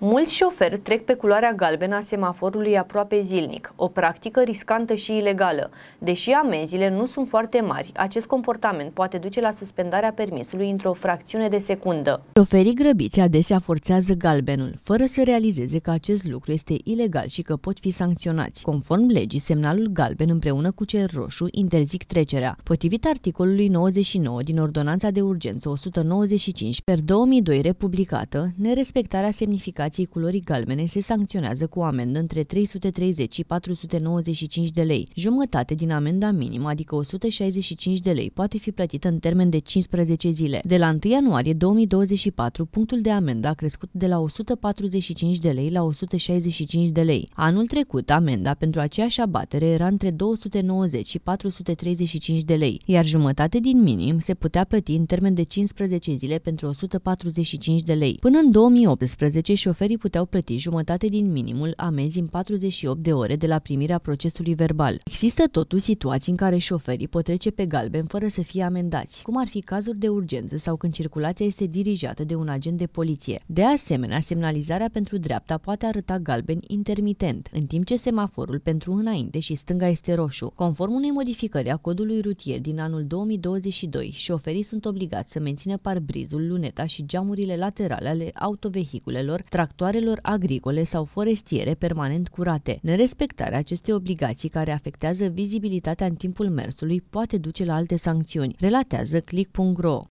Mulți șoferi trec pe culoarea galbenă a semaforului aproape zilnic, o practică riscantă și ilegală. Deși amenziile nu sunt foarte mari, acest comportament poate duce la suspendarea permisului într-o fracțiune de secundă. Șoferii grăbiți adesea forțează galbenul, fără să realizeze că acest lucru este ilegal și că pot fi sancționați. Conform legii, semnalul galben împreună cu cel roșu interzic trecerea. Potrivit articolului 99 din Ordonanța de Urgență 195 per 2002 republicată, nerespectarea semnificației aglomerației culorii galbene se sancționează cu o amendă între 330 și 495 de lei. Jumătate din amenda minimă, adică 165 de lei, poate fi plătită în termen de 15 zile. De la 1 ianuarie 2024, punctul de amendă a crescut de la 145 de lei la 165 de lei. Anul trecut, amenda pentru aceeași abatere era între 290 și 435 de lei, iar jumătate din minim se putea plăti în termen de 15 zile pentru 145 de lei. Până în 2018, șoferii șoferii puteau plăti jumătate din minimul amenzi în 48 de ore de la primirea procesului verbal. Există totuși situații în care șoferii pot trece pe galben fără să fie amendați, cum ar fi cazuri de urgență sau când circulația este dirijată de un agent de poliție. De asemenea, semnalizarea pentru dreapta poate arăta galben intermitent, în timp ce semaforul pentru înainte și stânga este roșu. Conform unei modificări a codului rutier din anul 2022, șoferii sunt obligați să mențină parbrizul, luneta și geamurile laterale ale autovehiculelor, tractorilor, tractoarelor agricole sau forestiere permanent curate. Nerespectarea acestei obligații care afectează vizibilitatea în timpul mersului poate duce la alte sancțiuni, relatează click.ro.